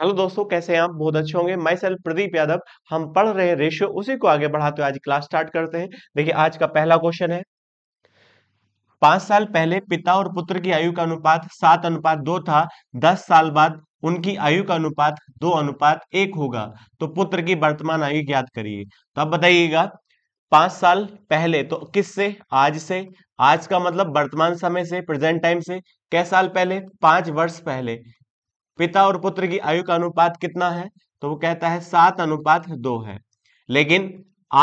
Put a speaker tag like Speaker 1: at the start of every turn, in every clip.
Speaker 1: hello दोस्तों कैसे हैं आप बहुत अच्छे होंगे माई सेल्फ प्रदीप यादव हम पढ़ रहे हैं रेशियो उसी को आगे बढ़ाते हुए आज क्लास स्टार्ट करते हैं देखिए आज का पहला क्वेश्चन है पांच साल पहले पिता और पुत्र की आयु का अनुपात सात अनुपात दो था दस साल बाद उनकी आयु का अनुपात दो अनुपात एक होगा तो पुत्र की वर्तमान आयु ज्ञात करिए तो आप बताइएगा पांच साल पहले तो किस से आज से आज का मतलब वर्तमान समय से प्रेजेंट टाइम से कै साल पहले पांच वर्ष पहले पिता और पुत्र की आयु का अनुपात कितना है तो वो कहता है सात अनुपात दो है लेकिन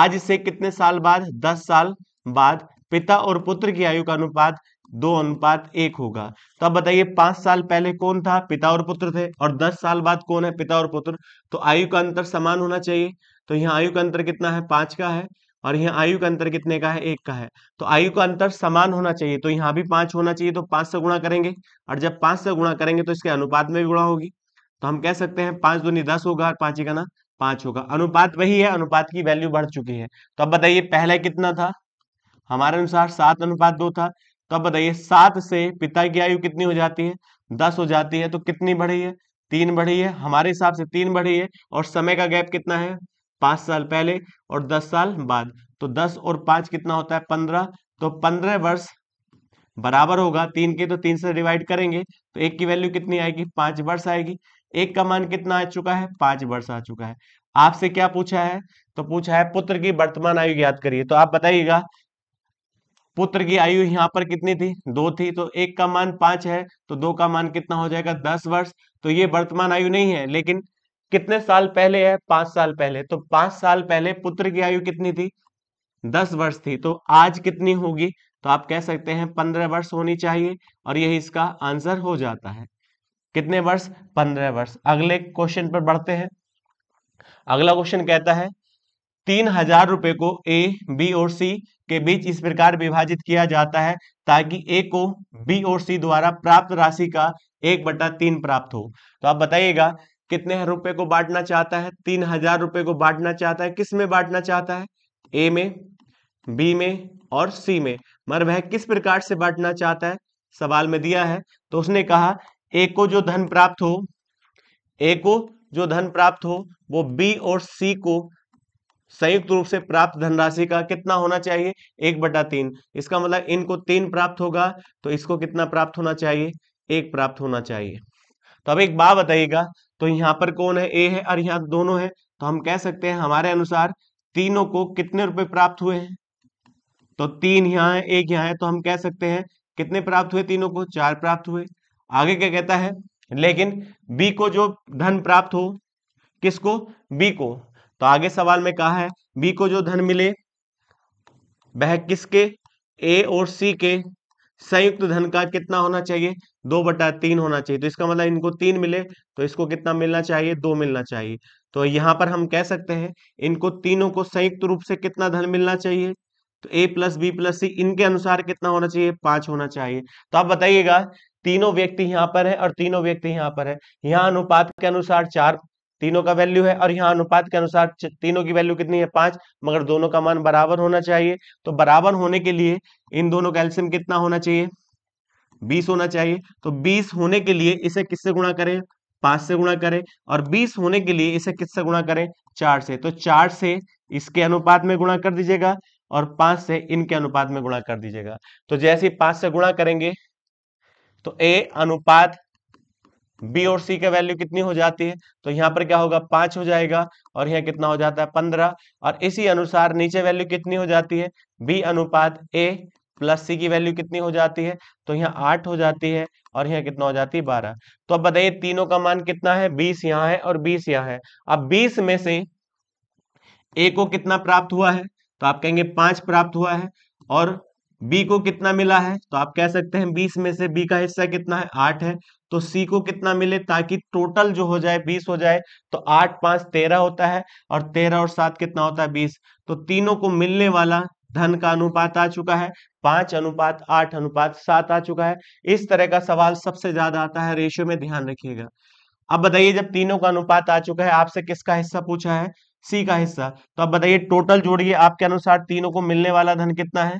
Speaker 1: आज से कितने साल बाद दस साल बाद पिता और पुत्र की आयु का अनुपात दो अनुपात एक होगा तो अब बताइए पांच साल पहले कौन था पिता और पुत्र थे और दस साल बाद कौन है पिता और पुत्र तो आयु का अंतर समान होना चाहिए तो यहाँ आयु का अंतर कितना है पांच का है और यहाँ आयु का अंतर कितने का है एक का है तो आयु का अंतर समान होना चाहिए तो यहाँ भी पांच होना चाहिए तो पांच से गुणा करेंगे और जब पांच से गुणा करेंगे तो इसके अनुपात में भी गुणा होगी तो हम कह सकते हैं पांच दूनी दस होगा और पांच का ना पांच होगा अनुपात वही है अनुपात की वैल्यू बढ़ चुकी है तो अब बताइए पहले कितना था हमारे अनुसार सात अनुपात दो था तो अब बताइए सात से पिता की आयु कितनी हो जाती है दस हो जाती है तो कितनी बढ़ी है तीन बढ़ी है हमारे हिसाब से तीन बढ़ी है और समय का गैप कितना है पांच साल पहले और दस साल बाद तो दस और पांच कितना होता है पंद्रह तो पंद्रह वर्ष बराबर होगा तीन के तो तीन से डिवाइड करेंगे तो एक की वैल्यू कितनी आएगी पांच वर्ष आएगी एक का मान कितना आ चुका है पांच वर्ष आ चुका है आपसे क्या पूछा है तो पूछा है पुत्र की वर्तमान आयु याद करिए तो आप बताइएगा पुत्र की आयु यहाँ पर कितनी थी दो थी तो एक का मान पांच है तो दो का मान कितना हो जाएगा दस वर्ष तो ये वर्तमान आयु नहीं है लेकिन कितने साल पहले है पांच साल पहले तो पांच साल पहले पुत्र की आयु कितनी थी दस वर्ष थी तो आज कितनी होगी तो आप कह सकते हैं पंद्रह वर्ष होनी चाहिए और यही इसका आंसर हो जाता है कितने वर्ष पंद्रह वर्ष अगले क्वेश्चन पर बढ़ते हैं अगला क्वेश्चन कहता है तीन हजार रुपए को ए बी और सी के बीच इस प्रकार विभाजित किया जाता है ताकि ए को बी और सी द्वारा प्राप्त राशि का एक बटा तीन प्राप्त हो तो आप बताइएगा कितने रुपए को बांटना चाहता है तीन हजार रुपए को बांटना चाहता है किस में बांटना चाहता है ए में बी में और सी में मगर वह किस प्रकार से बांटना चाहता है सवाल में दिया है तो उसने कहा ए को जो धन प्राप्त हो ए को जो धन प्राप्त हो वो बी और सी को संयुक्त रूप से प्राप्त धनराशि का कितना होना चाहिए एक बटा तीन इसका मतलब इनको तीन प्राप्त होगा तो इसको कितना प्राप्त होना चाहिए एक प्राप्त होना चाहिए तो अब एक बात बताइएगा तो यहाँ पर कौन है ए है और यहाँ दोनों है तो हम कह सकते हैं हमारे अनुसार तीनों को कितने रुपए प्राप्त हुए हैं तो तीन यहाँ है एक यहाँ है तो हम कह सकते हैं कितने प्राप्त हुए तीनों को चार प्राप्त हुए आगे क्या कहता है लेकिन बी को जो धन प्राप्त हो किसको बी को तो आगे सवाल में कहा है बी को जो धन मिले वह किसके ए और सी के संयुक्त धन का कितना होना चाहिए दो बटा तीन होना चाहिए तो इसका मतलब इनको तीन मिले तो इसको कितना मिलना चाहिए दो मिलना चाहिए तो यहां पर हम कह सकते हैं इनको तीनों को संयुक्त रूप से कितना धन मिलना चाहिए तो A plus B plus C इनके अनुसार कितना होना चाहिए पांच होना चाहिए तो आप बताइएगा तीनों व्यक्ति यहाँ पर है और तीनों व्यक्ति यहाँ पर है यहाँ अनुपात के अनुसार चार तीनों का वैल्यू है और यहाँ अनुपात के अनुसार तीनों की वैल्यू कितनी है पांच मगर दोनों का मान बराबर होना चाहिए तो बराबर होने के लिए इन दोनों का एल्सियम कितना होना चाहिए बीस होना चाहिए तो बीस होने के लिए इसे किससे गुणा करें पांच से गुणा करें और बीस होने के लिए इसे किससे गुणा करें चार से तो चार से इसके अनुपात में गुणा कर दीजिएगा और पांच से इनके अनुपात में गुणा कर दीजिएगा तो जैसे पांच से गुणा करेंगे तो ए अनुपात बी और सी का वैल्यू कितनी हो जाती है तो यहाँ पर क्या होगा पांच हो जाएगा और यहाँ कितना हो जाता है पंद्रह और इसी अनुसार नीचे वैल्यू कितनी हो जाती है बी अनुपात ए प्लस सी की वैल्यू कितनी हो जाती है तो यहाँ आठ हो जाती है और यहाँ कितना हो जाती है बारह तो अब बताइए तीनों का मान कितना है बीस यहाँ है और बीस यहाँ है अब बीस में से ए को कितना प्राप्त हुआ है तो आप कहेंगे पांच प्राप्त हुआ है और बी को कितना मिला है तो आप कह सकते हैं बीस में से बी का हिस्सा कितना है आठ है तो सी को कितना मिले ताकि टोटल जो हो जाए बीस हो जाए तो आठ पांच तेरह होता है और तेरह और सात कितना होता है बीस तो तीनों को मिलने वाला धन का अनुपात आ चुका है पांच अनुपात आठ अनुपात सात आ चुका है इस तरह का सवाल सबसे ज्यादा आता है रेशियो में ध्यान रखिएगा अब बताइए जब तीनों का अनुपात आ चुका है आपसे किसका हिस्सा पूछा है सी का हिस्सा तो अब बताइए टोटल जोड़िए आपके अनुसार तीनों को मिलने वाला धन कितना है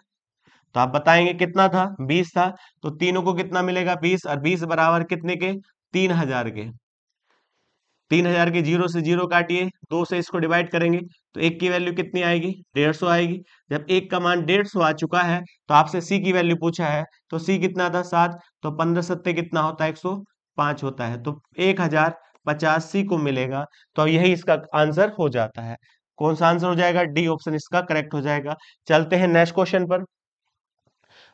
Speaker 1: तो आप बताएंगे कितना था बीस था तो तीनों को कितना मिलेगा बीस और बीस बराबर कितने के तीन हजार के तीन हजार के जीरो से जीरो काटिए दो से इसको डिवाइड करेंगे तो एक की वैल्यू कितनी आएगी डेढ़ सौ आएगी जब एक का मान डेढ़ सौ आ चुका है तो आपसे सी की वैल्यू पूछा है तो सी कितना था सात तो पंद्रह सत्ते कितना होता है एक सौ पांच होता है तो एक हजार पचास सी को मिलेगा तो यही इसका आंसर हो जाता है कौन सा आंसर हो जाएगा डी ऑप्शन इसका करेक्ट हो जाएगा चलते हैं नेक्स्ट क्वेश्चन पर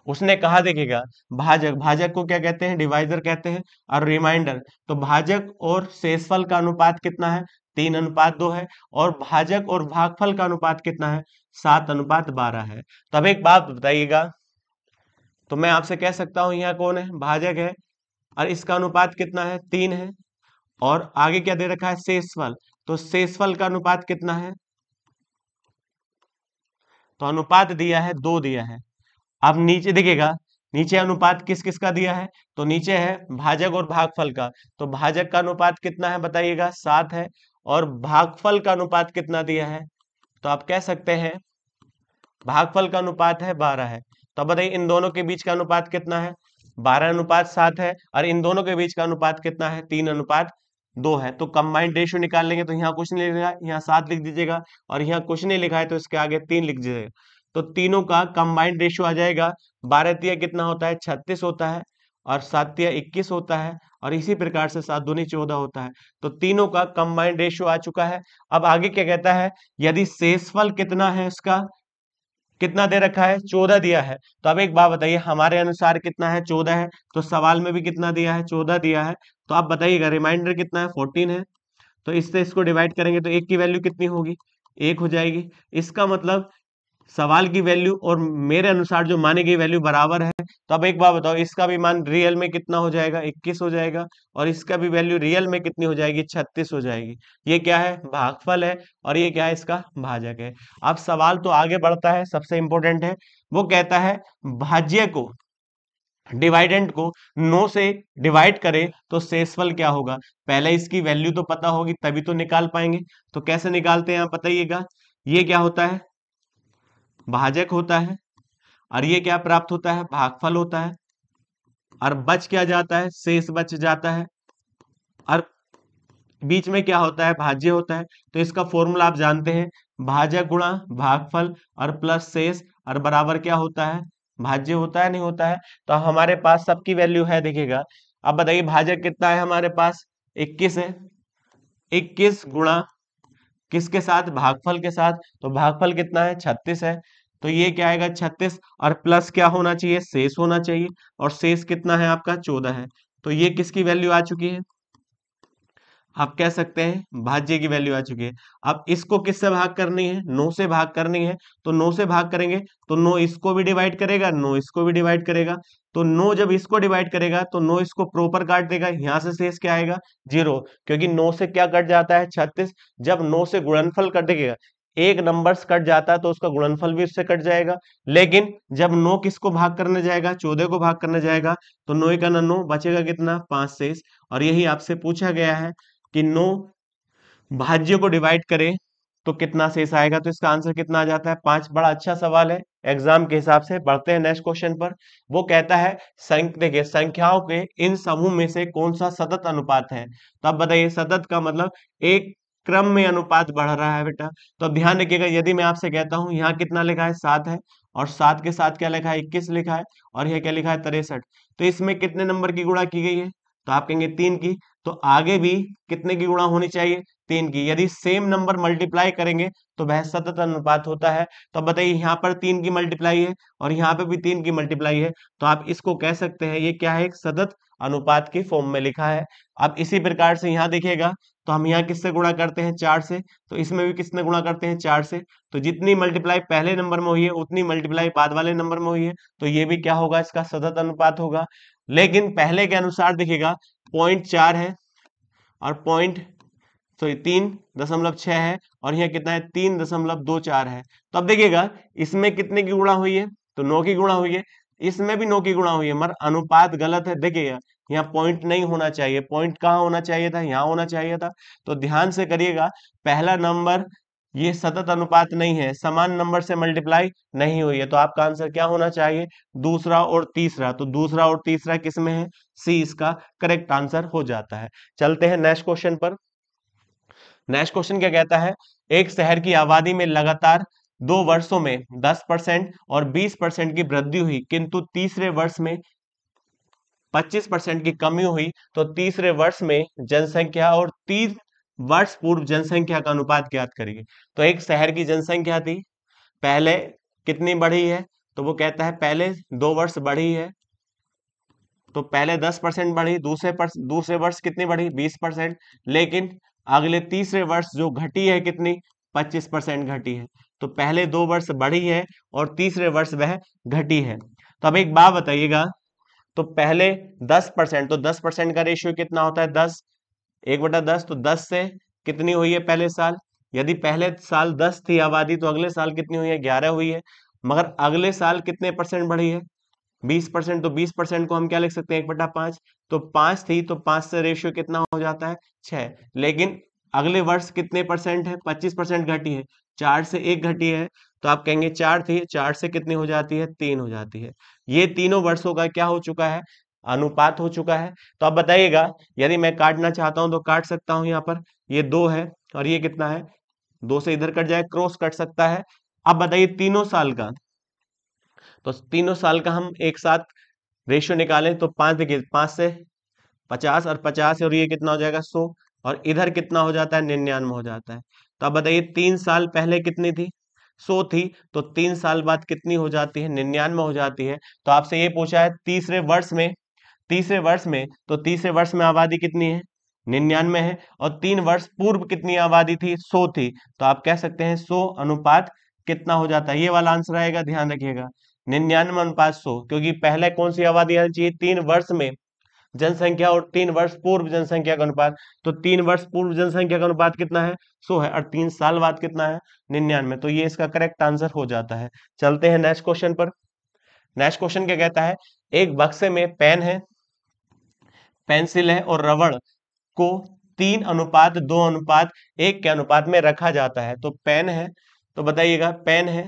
Speaker 1: उसने कहा देखिएगा भाजक भाजक को क्या कहते हैं डिवाइजर कहते हैं और रिमाइंडर तो भाजक और शेषफल का अनुपात कितना है तीन अनुपात दो है और भाजक और भागफल का अनुपात कितना है सात अनुपात बारह है तो अब एक बात बताइएगा तो मैं आपसे कह सकता हूं यहाँ कौन है भाजक है और इसका अनुपात कितना है तीन है और आगे क्या दे रखा है शेषफल तो शेषफल का अनुपात कितना है तो अनुपात दिया है दो दिया है अब नीचे देखिएगा नीचे अनुपात किस किस का दिया है तो नीचे है भाजक और भागफल का तो भाजक का अनुपात कितना है बताइएगा सात है और भागफल का अनुपात कितना दिया है तो आप कह सकते हैं भागफल का अनुपात है बारह है तो बताइए इन दोनों के बीच का अनुपात कितना है बारह अनुपात सात है और इन दोनों के बीच का अनुपात कितना है तीन अनुपात दो है तो कंबाइंड रेशियो निकाल लेंगे तो यहाँ कुछ नहीं लिखा यहाँ सात लिख दीजिएगा और यहाँ कुछ नहीं लिखा है तो इसके आगे तीन लिख दीजिएगा तो तीनों का कंबाइंड रेशियो आ जाएगा बारह कितना होता है छत्तीस होता है और सात इक्कीस होता है और इसी प्रकार से सात दूनी चौदह होता है तो तीनों का कंबाइंड रेशियो आ चुका है अब आगे क्या कहता है यदि शेषफल कितना है इसका कितना दे रखा है चौदह दिया है तो अब एक बात बताइए हमारे अनुसार कितना है चौदह है तो सवाल में भी कितना दिया है चौदह दिया है तो आप बताइएगा रिमाइंडर कितना है फोर्टीन है तो इससे इसको डिवाइड करेंगे तो एक की वैल्यू कितनी होगी एक हो जाएगी इसका मतलब सवाल की वैल्यू और मेरे अनुसार जो मानी गई वैल्यू बराबर है तो अब एक बात बताओ इसका भी मान रियल में कितना हो जाएगा 21 हो जाएगा और इसका भी वैल्यू रियल में कितनी हो जाएगी 36 हो जाएगी ये क्या है भागफल है और ये क्या है इसका भाजक है अब सवाल तो आगे बढ़ता है सबसे इंपॉर्टेंट है वो कहता है भाज्य को डिवाइडेंट को नो से डिवाइड करें तो सेसफल क्या होगा पहले इसकी वैल्यू तो पता होगी तभी तो निकाल पाएंगे तो कैसे निकालते हैं आप बताइएगा ये क्या होता है भाजक होता है और ये क्या प्राप्त होता है भागफल होता है और बच क्या जाता है शेष बच जाता है और बीच में क्या होता है भाज्य होता है तो इसका फॉर्मूला आप जानते हैं भाजक गुणा भागफल और प्लस शेष और बराबर क्या होता है भाज्य होता है नहीं होता है तो हमारे पास सबकी वैल्यू है देखिएगा अब बताइए भाजक कितना है हमारे पास इक्कीस है इक्कीस गुणा किसके साथ भागफल के साथ तो भागफल कितना है छत्तीस है तो ये क्या आएगा छत्तीस और प्लस क्या होना चाहिए शेष होना चाहिए और शेष कितना है आपका चौदह है तो ये किसकी वैल्यू आ चुकी है आप कह सकते हैं भाज्य की वैल्यू आ चुकी है अब इसको किससे भाग करनी है नो से भाग करनी है तो नो से भाग करेंगे तो नो इसको भी डिवाइड करेगा नो इसको भी डिवाइड करेगा तो नो जब इसको डिवाइड करेगा तो नो इसको प्रॉपर काट देगा यहां से शेष क्या आएगा जीरो क्योंकि नो से क्या कट जाता है छत्तीस जब नो से गुणनफल कट देगा एक नंबर कट जाता है तो उसका गुणनफल भी उससे कट जाएगा लेकिन जब नो किसको भाग करने जाएगा चौदह को भाग करने जाएगा तो नो का नो बचेगा कितना पांच शेष और यही आपसे पूछा गया है कि नो भाज्य को डिवाइड करें तो कितना शेष आएगा तो इसका आंसर कितना आ जाता है पांच बड़ा अच्छा सवाल है एग्जाम के हिसाब से बढ़ते हैं नेक्स्ट क्वेश्चन पर वो कहता है देखिए संख्याओं के इन समूह में से कौन सा सतत अनुपात है तो आप बताइए सतत का मतलब एक क्रम में अनुपात बढ़ रहा है बेटा तो अब ध्यान रखिएगा यदि मैं आपसे कहता हूं यहाँ कितना लिखा है सात है और सात के साथ क्या लिखा है इक्कीस लिखा है और यह क्या लिखा है तिरसठ तो इसमें कितने नंबर की गुणा की गई है तो आप कहेंगे तीन की तो आगे भी कितने की गुणा होनी चाहिए तीन की यदि सेम नंबर मल्टीप्लाई करेंगे तो वह सतत अनुपात होता है तो बताइए यहाँ पर तीन की मल्टीप्लाई है और यहाँ पे भी तीन की मल्टीप्लाई है तो आप इसको कह सकते हैं ये क्या है एक सतत अनुपात के फॉर्म में लिखा है अब इसी प्रकार से यहाँ देखिएगा तो हम यहाँ किससे गुणा करते हैं चार से तो इसमें भी किसने गुणा करते हैं चार से तो जितनी मल्टीप्लाई पहले नंबर में हुई है उतनी मल्टीप्लाई बाद वाले नंबर में हुई है तो ये भी क्या होगा इसका सतत अनुपात होगा लेकिन पहले के अनुसार देखिएगा पॉइंट चार है और पॉइंट सॉरी तीन दशमलव छः है और यहाँ कितना है तीन दशमलव दो चार है तो अब देखिएगा इसमें कितने की गुणा हुई है तो नौ की गुणा हुई है इसमें भी नौ की गुणा हुई है मगर अनुपात गलत है देखिएगा यहाँ पॉइंट नहीं होना चाहिए पॉइंट कहाँ होना चाहिए था यहाँ होना चाहिए था तो ध्यान से करिएगा पहला नंबर ये सतत अनुपात नहीं है समान नंबर से मल्टीप्लाई नहीं हुई है तो आपका आंसर क्या होना चाहिए दूसरा और तीसरा तो दूसरा और तीसरा किसमें है सी इसका करेक्ट आंसर हो जाता है चलते हैं नेक्स्ट क्वेश्चन पर नेक्स्ट क्वेश्चन क्या कहता है एक शहर की आबादी में लगातार दो वर्षों में दस परसेंट और बीस परसेंट की वृद्धि हुई किंतु तीसरे वर्ष में पच्चीस परसेंट की कमी हुई तो तीसरे वर्ष में जनसंख्या और तीस वर्ष पूर्व जनसंख्या का अनुपात ज्ञात करिए तो एक शहर की जनसंख्या थी पहले कितनी बढ़ी है तो वो कहता है पहले दो वर्ष बढ़ी है तो पहले दस परसेंट बढ़ी दूसरे पर, दूसरे वर्ष कितनी बढ़ी बीस परसेंट लेकिन अगले तीसरे वर्ष जो घटी है कितनी पच्चीस परसेंट घटी है तो पहले दो वर्ष बढ़ी है और तीसरे वर्ष वह घटी है तो अब एक बात बताइएगा तो पहले दस परसेंट तो दस परसेंट का रेशियो कितना होता है दस एक बटा दस तो दस से कितनी हुई है पहले साल यदि पहले साल दस थी आबादी तो अगले साल कितनी हुई है ग्यारह हुई है मगर अगले साल कितने परसेंट बढ़ी है बीस परसेंट तो बीस परसेंट को हम क्या लिख सकते हैं एक बटा पांच तो पांच थी तो पांच से रेशियो कितना हो जाता है छह लेकिन अगले वर्ष कितने परसेंट है पच्चीस परसेंट घटी है चार से एक घटी है तो आप कहेंगे चार थी चार से कितनी हो जाती है तीन हो जाती है ये तीनों वर्षों का क्या हो चुका है अनुपात हो चुका है तो आप बताइएगा यदि मैं काटना चाहता हूं तो काट सकता हूं यहाँ पर ये दो है और ये कितना है दो से इधर कट जाए क्रॉस कट सकता है अब बताइए तीनों साल का तो तीनों साल का हम एक साथ रेशियो निकालें तो पांच देखिए पांच से पचास और पचास और ये कितना हो जाएगा सो और इधर कितना हो जाता है निन्यानवे हो जाता है तो आप बताइए तीन साल पहले कितनी थी सो थी तो तीन साल बाद कितनी हो जाती है निन्यानवे हो जाती है तो आपसे ये पूछा है तीसरे वर्ष में तीसरे वर्ष में तो तीसरे वर्ष में आबादी कितनी है निन्यानवे है और तीन वर्ष पूर्व कितनी आबादी थी सो थी तो आप कह सकते हैं सो अनुपात कितना हो जाता है ये वाला आंसर आएगा ध्यान रखिएगा निन्यानवे अनुपात सो क्योंकि पहले कौन सी आबादी आनी चाहिए तीन वर्ष में जनसंख्या और तीन वर्ष पूर्व जनसंख्या का अनुपात तो तीन वर्ष पूर्व जनसंख्या का अनुपात कितना है सो है और तीन साल बाद कितना है निन्यानवे तो ये इसका करेक्ट आंसर हो जाता है चलते हैं नेक्स्ट क्वेश्चन पर नेक्स्ट क्वेश्चन क्या कहता है एक बक्से में पेन है पेंसिल है और रबड़ को तीन अनुपात दो अनुपात एक के अनुपात में रखा जाता है तो पेन है तो बताइएगा पेन है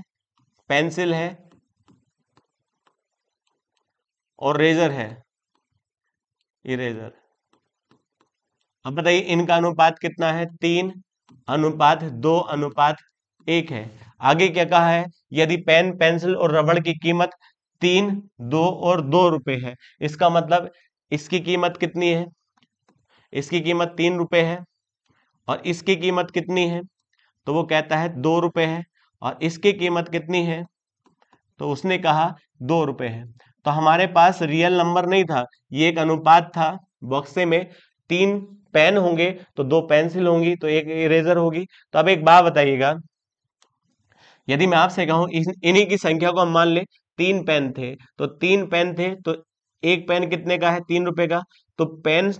Speaker 1: पेंसिल है और रेजर है इरेजर अब बताइए इनका अनुपात कितना है तीन अनुपात दो अनुपात एक है आगे क्या कहा है यदि पेन पेंसिल और रबड़ की कीमत तीन दो और दो रुपए है इसका मतलब इसकी कीमत कितनी है इसकी कीमत तीन रुपये है और इसकी कीमत कितनी है तो वो कहता है दो रुपए है और इसकी कीमत कितनी है तो उसने कहा दो रुपये है तो हमारे पास रियल नंबर नहीं था ये एक अनुपात था बक्से में तीन पेन होंगे तो दो पेंसिल होंगी तो एक इरेजर होगी तो अब एक बात बताइएगा यदि मैं आपसे कहूं इन्हीं की संख्या को हम मान ले तीन पेन थे तो तीन पेन थे तो एक पेन कितने का है तीन रुपए का तो पेन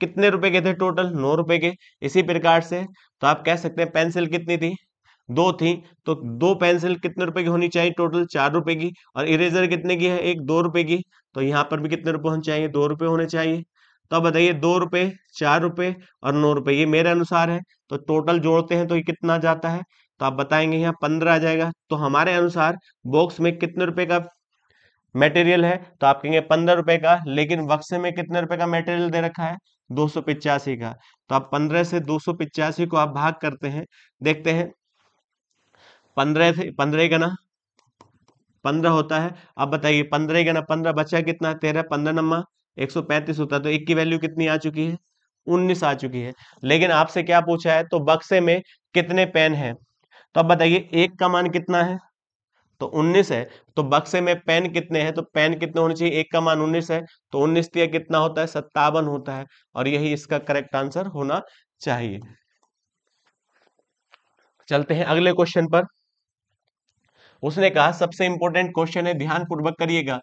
Speaker 1: कितने रुपए के थे टोटल नौ रुपए के इसी प्रकार से तो आप कह सकते हैं पेंसिल कितनी थी दो थी तो दो पेंसिल कितने रुपए की होनी चाहिए टोटल चार रुपए की और इरेजर कितने की है एक दो रुपए की तो यहाँ पर भी कितने रुपए होने चाहिए दो रुपए होने चाहिए तो बताइए दो रुपए चार रुपए और नौ रुपए ये मेरे अनुसार है तो टोटल जोड़ते हैं तो ये कितना जाता है तो आप बताएंगे यहाँ पंद्रह आ जाएगा तो हमारे अनुसार बॉक्स में कितने रुपए का मटेरियल है तो आप कहेंगे पंद्रह रुपए का लेकिन बक्से में कितने रुपए का मटेरियल दे रखा है दो सौ पिचासी का तो आप पंद्रह से दो सौ पिचासी को आप भाग करते हैं देखते हैं पंद्रह से पंद्रह का ना पंद्रह होता है अब बताइए पंद्रह का ना पंद्रह बचा कितना तेरह पंद्रह नम्मा एक सौ पैंतीस होता है तो एक की वैल्यू कितनी आ चुकी है उन्नीस आ चुकी है लेकिन आपसे क्या पूछा है तो बक्से में कितने पेन है तो अब बताइए एक का मान कितना है तो 19 है तो बक्से में पेन कितने हैं तो पेन कितने होने चाहिए एक का मान 19 है तो 19 कितना होता है सत्तावन होता है और यही इसका करेक्ट आंसर होना चाहिए चलते हैं अगले क्वेश्चन पर उसने कहा सबसे इंपॉर्टेंट क्वेश्चन है ध्यान पूर्वक करिएगा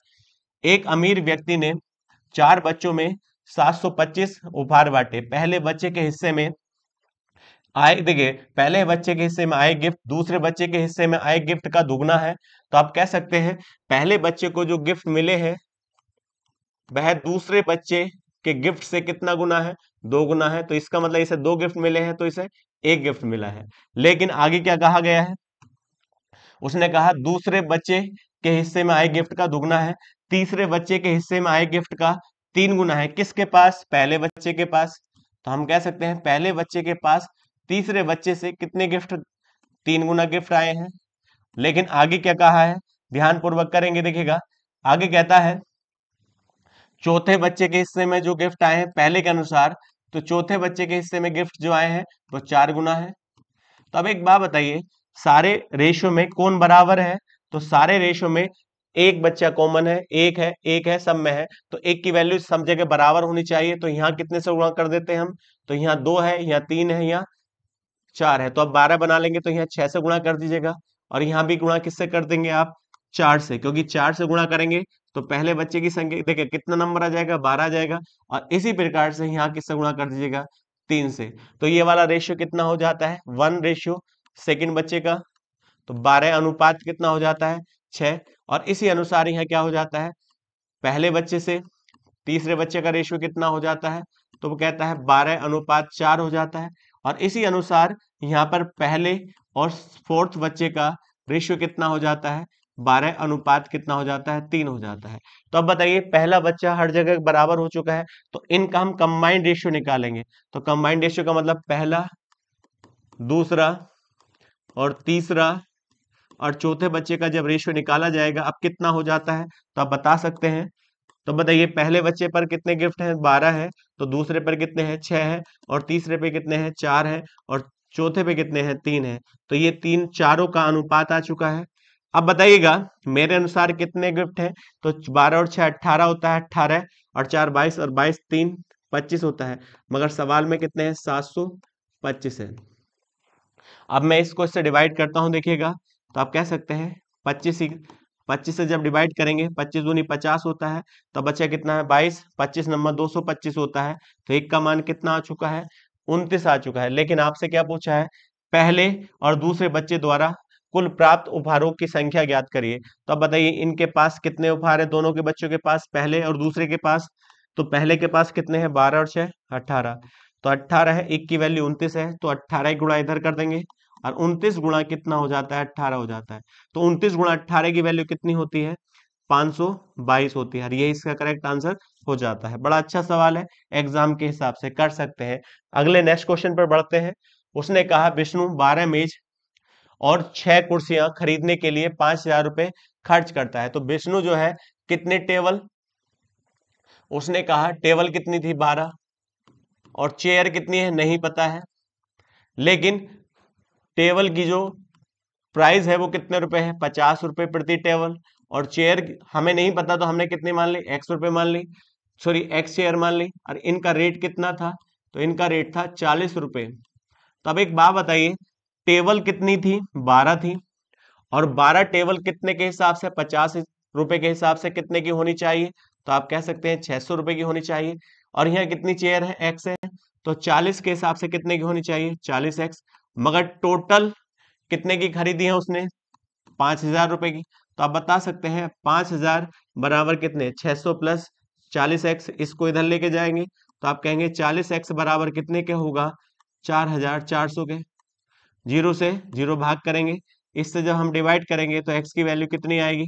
Speaker 1: एक अमीर व्यक्ति ने चार बच्चों में 725 उपहार बांटे पहले बच्चे के हिस्से में आए देखिए पहले बच्चे के हिस्से में आए गिफ्ट दूसरे बच्चे के हिस्से में आए गिफ्ट का दुगना है तो आप कह सकते हैं पहले बच्चे को जो गिफ्ट मिले हैं वह दूसरे बच्चे के गिफ्ट से कितना गुना है दो गुना है तो इसका मतलब इसे दो गिफ्ट मिले हैं तो इसे एक गिफ्ट मिला है लेकिन आगे क्या कहा गया है उसने कहा दूसरे बच्चे के हिस्से में आए गिफ्ट का दुगना है तीसरे बच्चे के हिस्से में आए गिफ्ट का तीन गुना है किसके पास पहले बच्चे के पास तो हम कह सकते हैं पहले बच्चे के पास तीसरे बच्चे से कितने गिफ्ट तीन गुना गिफ्ट आए हैं लेकिन आगे क्या कहा है ध्यान पूर्वक करेंगे देखिएगा आगे कहता है चौथे बच्चे के हिस्से में जो गिफ्ट आए हैं पहले के अनुसार तो चौथे बच्चे के हिस्से में गिफ्ट जो आए हैं वो तो चार गुना है तो अब एक बात बताइए सारे रेशो में कौन बराबर है तो सारे रेशो में एक बच्चा कॉमन है एक है एक है सब में है तो एक की वैल्यू सब जगह बराबर होनी चाहिए तो यहाँ कितने से गुणा कर देते हैं हम तो यहाँ दो है यहाँ तीन है यहाँ चार है तो आप बारह बना लेंगे तो यहाँ छह से गुणा कर दीजिएगा और यहाँ भी गुणा किससे कर देंगे आप चार से क्योंकि चार से गुणा करेंगे तो पहले बच्चे की संख्या देखिए कितना नंबर आ जाएगा बारह आ जाएगा और इसी प्रकार से यहाँ किससे गुणा कर दीजिएगा तीन से तो ये वाला रेशियो कितना हो जाता है वन रेशियो सेकेंड बच्चे का तो बारह अनुपात कितना हो जाता है छह और इसी अनुसार यहाँ क्या हो जाता है पहले बच्चे से तीसरे बच्चे का रेशियो कितना हो जाता है तो वो कहता है बारह अनुपात चार हो जाता है और इसी अनुसार यहाँ पर पहले और फोर्थ बच्चे का रेशियो कितना हो जाता है बारह अनुपात कितना हो जाता है तीन हो जाता है तो अब बताइए पहला बच्चा हर जगह बराबर हो चुका है तो इनका हम कंबाइंड रेशियो निकालेंगे तो कंबाइंड रेशियो का मतलब पहला दूसरा और तीसरा और चौथे बच्चे का जब रेशियो निकाला जाएगा अब कितना हो जाता है तो आप बता सकते हैं तो बताइए पहले बच्चे पर कितने गिफ्ट हैं बारह हैं तो दूसरे पर कितने हैं छह हैं और तीसरे पे कितने हैं चार हैं और चौथे पे कितने हैं तीन हैं तो ये तीन चारों का अनुपात आ चुका है अब बताइएगा मेरे अनुसार कितने गिफ्ट हैं तो बारह और छह अट्ठारह होता है अट्ठारह और चार बाईस और बाईस तीन पच्चीस होता है मगर सवाल में कितने हैं सात सौ पच्चीस है अब मैं इसको इससे डिवाइड करता हूं देखिएगा तो आप कह सकते हैं पच्चीस 25 से जब डिवाइड करेंगे 25 दूनी 50 होता है तो बचा कितना है 22 25 नंबर 225 होता है तो एक का मान कितना आ चुका है उनतीस आ चुका है लेकिन आपसे क्या पूछा है पहले और दूसरे बच्चे द्वारा कुल प्राप्त उपहारों की संख्या ज्ञात करिए तो अब बताइए इनके पास कितने उपहार है दोनों के बच्चों के पास पहले और दूसरे के पास तो पहले के पास कितने हैं बारह और छह अट्ठारह तो अट्ठारह है एक की वैल्यू उन्तीस है तो अट्ठारह गुणा इधर कर देंगे और उनतीस गुणा कितना हो जाता है अट्ठारह हो जाता है तो उनतीस गुणा अट्ठारह की वैल्यू कितनी होती है 522 होती है ये इसका करेक्ट आंसर हो जाता है बड़ा अच्छा सवाल है एग्जाम के हिसाब से कर सकते हैं अगले नेक्स्ट क्वेश्चन पर बढ़ते हैं उसने कहा विष्णु बारह मेज और छह कुर्सियां खरीदने के लिए पांच हजार रुपए खर्च करता है तो विष्णु जो है कितने टेबल उसने कहा टेबल कितनी थी बारह और चेयर कितनी है नहीं पता है लेकिन टेबल की जो प्राइस है वो कितने रुपए है पचास रुपए प्रति टेबल और चेयर हमें नहीं पता तो हमने कितने मान ली एक्स रुपए मान ली सॉरी एक्स चेयर मान ली और इनका रेट कितना था तो इनका रेट था चालीस रुपए तो अब एक बात बताइए टेबल कितनी थी बारह थी और बारह टेबल कितने के हिसाब से पचास रुपए के हिसाब से कितने की होनी चाहिए तो आप कह सकते हैं छह सौ रुपए की होनी चाहिए और यहाँ कितनी चेयर है एक्स है तो चालीस के हिसाब से कितने की होनी चाहिए चालीस एक्स मगर टोटल कितने की खरीदी है उसने पांच हजार रुपए की तो आप बता सकते हैं पांच हजार बराबर कितने छह सौ प्लस चालीस एक्स इसको इधर लेके जाएंगे तो आप कहेंगे चालीस एक्स बराबर कितने के होगा चार हजार चार सौ के जीरो से जीरो भाग करेंगे इससे जब हम डिवाइड करेंगे तो एक्स की वैल्यू कितनी आएगी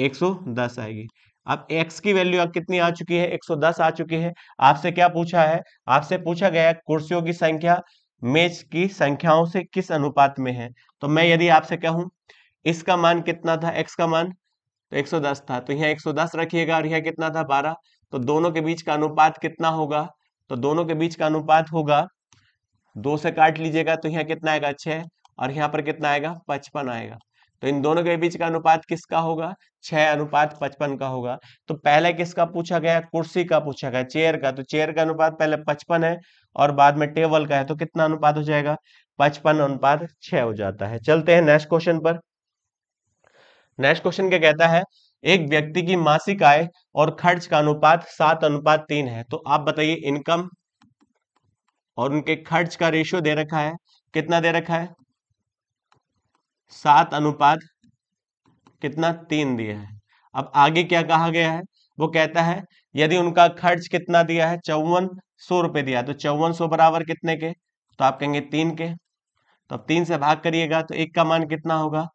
Speaker 1: एक सौ दस आएगी अब x की वैल्यू अब कितनी आ चुकी है 110 आ चुकी है आपसे क्या पूछा है आपसे पूछा गया कुर्सियों की संख्या मेष की संख्याओं से किस अनुपात में है तो मैं यदि आपसे कहूं इसका मान कितना था एक्स का मान तो 110 था तो यहाँ 110 रखिएगा और यहाँ कितना था 12 तो दोनों के बीच का अनुपात कितना होगा तो दोनों के बीच का अनुपात होगा दो से काट लीजिएगा तो यहाँ कितना आएगा छह और यहाँ पर कितना आएगा पचपन आएगा तो इन दोनों के बीच का अनुपात किसका होगा छह अनुपात पचपन का होगा तो पहले किसका पूछा गया कुर्सी का पूछा गया चेयर का तो चेयर का अनुपात पहले पचपन है और बाद में टेबल का है तो कितना अनुपात हो जाएगा पचपन अनुपात छह हो जाता है चलते हैं नेक्स्ट क्वेश्चन पर नेक्स्ट क्वेश्चन क्या कहता है एक व्यक्ति की मासिक आय और खर्च का अनुपात सात अनुपात तीन है तो आप बताइए इनकम और उनके खर्च का रेशियो दे रखा है कितना दे रखा है सात अनुपात कितना तीन दिया है अब आगे क्या कहा गया है वो कहता है यदि उनका खर्च कितना दिया है चौवन सौ रुपए दिया तो चौवन सौ बराबर कितने के तो आप कहेंगे तीन के तो अब तीन से भाग करिएगा तो एक का मान कितना होगा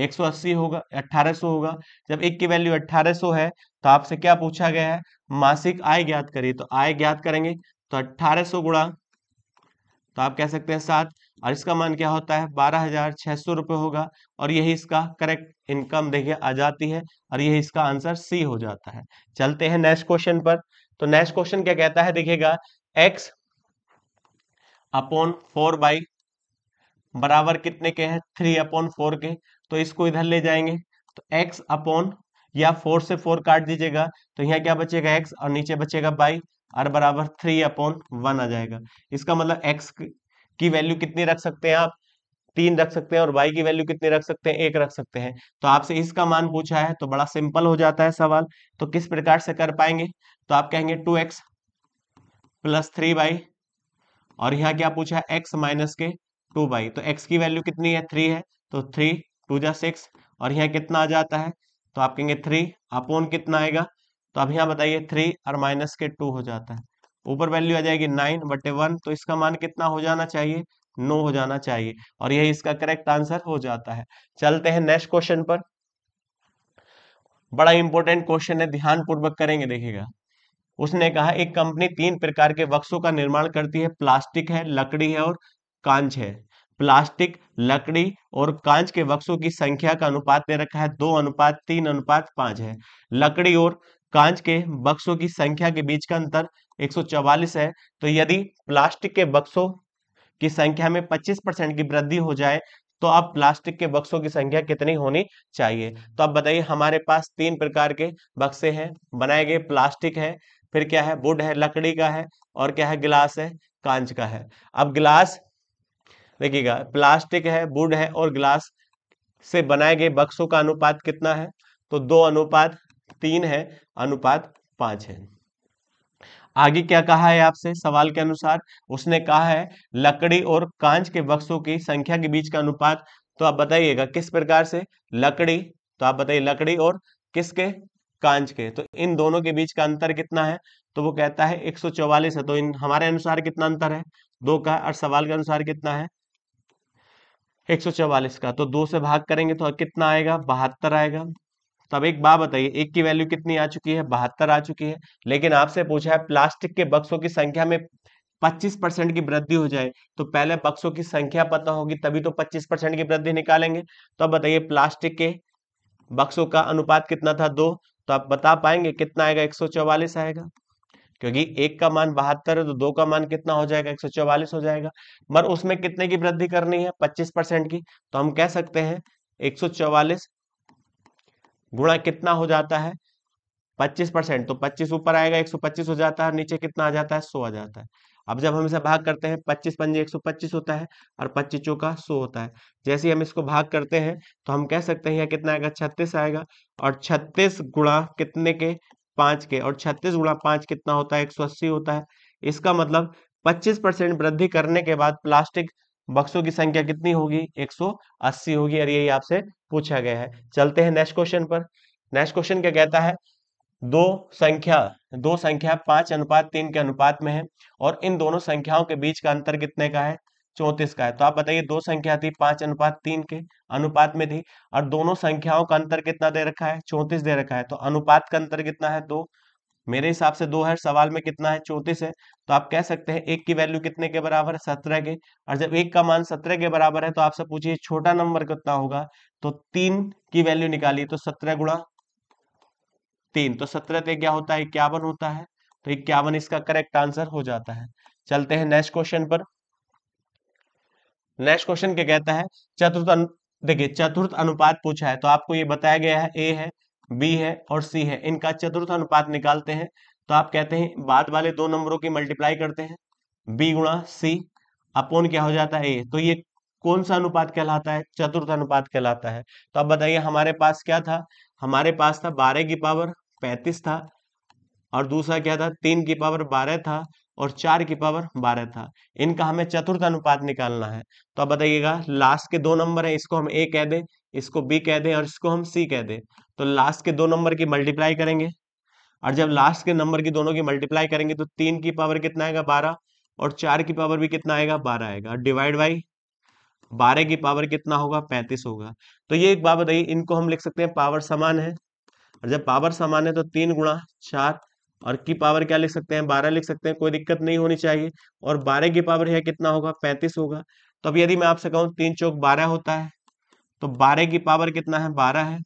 Speaker 1: 180 होगा 1800 होगा जब एक की वैल्यू 1800 है तो आपसे क्या पूछा गया है मासिक आय ज्ञात करिए तो आय ज्ञात करेंगे तो 1800 गुणा तो आप कह सकते हैं सात और इसका मान क्या होता है बारह हजार छह सौ रुपए होगा और यही इसका करेक्ट इनकम देखिए आ जाती है और यही इसका आंसर सी हो जाता है चलते हैं नेक्स्ट क्वेश्चन पर तो नेक्स्ट क्वेश्चन क्या कहता है देखिएगा एक्स अपॉन फोर बाई बराबर कितने के हैं थ्री अपॉन फोर के तो इसको इधर ले जाएंगे तो एक्स अपॉन या फोर से फोर काट दीजिएगा तो यहाँ क्या बचेगा एक्स और नीचे बचेगा बाई और बराबर थ्री अपॉन वन आ जाएगा इसका मतलब एक्स की वैल्यू कितनी रख सकते हैं आप तीन रख सकते हैं और वाई की वैल्यू कितनी रख सकते हैं एक रख सकते हैं तो आपसे इसका मान पूछा है तो बड़ा सिंपल हो जाता है सवाल तो किस प्रकार से कर पाएंगे तो आप कहेंगे two X plus three by और यहाँ क्या पूछा है एक्स माइनस के टू बाई तो एक्स की वैल्यू कितनी है थ्री है तो थ्री टू जा सिक्स और यहाँ कितना आ जाता है तो आप कहेंगे थ्री अपोन कितना आएगा तो अब यहाँ बताइए थ्री और माइनस के टू हो जाता है ऊपर वैल्यू आ जाएगी नाइन बटे वन तो इसका मान कितना हो जाना चाहिए नो हो जाना चाहिए और यही इसका करेक्ट आंसर हो जाता है चलते हैं नेक्स्ट क्वेश्चन पर बड़ा इंपॉर्टेंट क्वेश्चन है ध्यान पूर्वक करेंगे देखिएगा उसने कहा एक कंपनी तीन प्रकार के वक्सों का निर्माण करती है प्लास्टिक है लकड़ी है और कांच है प्लास्टिक लकड़ी और कांच के वक्सों की संख्या का अनुपात दे रखा है दो अनुपात तीन अनुपात पांच है लकड़ी और कांच के बक्सों की संख्या के बीच का अंतर 144 है तो यदि प्लास्टिक के बक्सों की संख्या में 25 परसेंट की वृद्धि हो जाए तो अब प्लास्टिक के बक्सों की संख्या कितनी होनी चाहिए तो आप बताइए हमारे पास तीन प्रकार के बक्से हैं बनाए गए प्लास्टिक है फिर क्या है वुड है लकड़ी का है और क्या है गिलास है कांच का है अब गिलास देखिएगा प्लास्टिक है वुड है और गिलास से बनाए गए बक्सों का अनुपात कितना है तो दो अनुपात तीन है अनुपात पांच है आगे क्या कहा है आपसे सवाल के अनुसार उसने कहा है लकड़ी और कांच के बक्सों की संख्या के बीच का अनुपात तो आप बताइएगा किस प्रकार से लकड़ी तो आप बताइए लकड़ी और किसके कांच के तो इन दोनों के बीच का अंतर कितना है तो वो कहता है एक है तो इन हमारे अनुसार कितना अंतर है दो का और सवाल के अनुसार कितना है एक का तो दो से भाग करेंगे तो कितना आएगा बहत्तर आएगा तो अब एक बात बताइए एक की वैल्यू कितनी आ चुकी है बहत्तर आ चुकी है लेकिन आपसे पूछा है प्लास्टिक के बक्सों की संख्या में 25 परसेंट की वृद्धि हो जाए तो पहले बक्सों की संख्या पता होगी तभी तो 25 परसेंट की वृद्धि निकालेंगे तो अब बताइए प्लास्टिक के बक्सों का अनुपात कितना था दो तो आप बता पाएंगे कितना आएगा एक आएगा क्योंकि एक का मान बहत्तर है तो दो का मान कितना हो जाएगा एक हो जाएगा मगर उसमें कितने की वृद्धि करनी है पच्चीस की तो हम कह सकते हैं एक गुणा कितना हो जाता है 25 परसेंट तो 25 ऊपर आएगा 125 हो जाता है नीचे कितना आ जाता है 100 आ जाता है अब जब हम इसे भाग करते हैं 25 पंजे 125 होता है और पच्चीसों का 100 होता है जैसे ही हम इसको भाग करते हैं तो हम कह सकते हैं कितना आएगा छत्तीस आएगा और छत्तीस गुणा कितने के पांच के और छत्तीस गुणा पांच कितना होता है एक होता है इसका मतलब पच्चीस परसेंट वृद्धि करने के बाद प्लास्टिक बक्सों की संख्या कितनी होगी 180 होगी और यही आपसे पूछा गया है चलते हैं नेक्स्ट क्वेश्चन पर नेक्स्ट क्वेश्चन क्या कहता है दो संख्या दो संख्या पांच अनुपात तीन के अनुपात में है और इन दोनों संख्याओं के बीच का अंतर कितने का है चौंतीस का है तो आप बताइए दो संख्या थी पांच अनुपात तीन के अनुपात में थी और दोनों संख्याओं का अंतर कितना दे रखा है चौंतीस दे रखा है तो अनुपात का अंतर कितना है दो मेरे हिसाब से दो है सवाल में कितना है चौतीस है तो आप कह सकते हैं एक की वैल्यू कितने के बराबर है सत्रह के और जब एक का मान सत्रह के बराबर है तो आपसे पूछिए छोटा नंबर कितना होगा तो तीन की वैल्यू निकालिए तो सत्रह गुणा तीन तो सत्रह ते क्या होता है इक्यावन होता है तो इक्यावन इसका करेक्ट आंसर हो जाता है चलते हैं नेक्स्ट क्वेश्चन पर नेक्स्ट क्वेश्चन क्या कहता है चतुर्थ देखिए चतुर्थ अनुपात पूछा है तो आपको ये बताया गया है ए है बी है और सी है इनका चतुर्थ अनुपात निकालते हैं तो आप कहते हैं बाद वाले दो नंबरों की मल्टीप्लाई करते हैं बी गुणा सी अपोन क्या हो जाता है ए तो ये कौन सा अनुपात कहलाता है चतुर्थ अनुपात कहलाता है तो आप बताइए हमारे पास क्या था हमारे पास था बारह की पावर पैंतीस था और दूसरा क्या था तीन की पावर बारह था और चार की पावर बारह था इनका हमें चतुर्थ अनुपात निकालना है तो आप बताइएगा लास्ट के दो नंबर है इसको हम ए कह दें इसको बी कह दें और इसको हम सी कह दें तो लास्ट के दो नंबर की मल्टीप्लाई करेंगे और जब लास्ट के नंबर की दोनों की मल्टीप्लाई करेंगे तो तीन की पावर कितना आएगा बारह और चार की पावर भी कितना आएगा बारह आएगा डिवाइड बाई बारह की पावर कितना होगा पैंतीस होगा तो ये एक बात बताइए इनको हम लिख सकते हैं पावर समान है और जब पावर समान है तो तीन गुणा चार और की पावर क्या लिख सकते हैं बारह लिख सकते हैं कोई दिक्कत नहीं होनी चाहिए और बारह की पावर यह कितना होगा पैंतीस होगा तो अब यदि मैं आपसे कहूँ तीन चौक बारह होता है तो बारह की पावर कितना है बारह है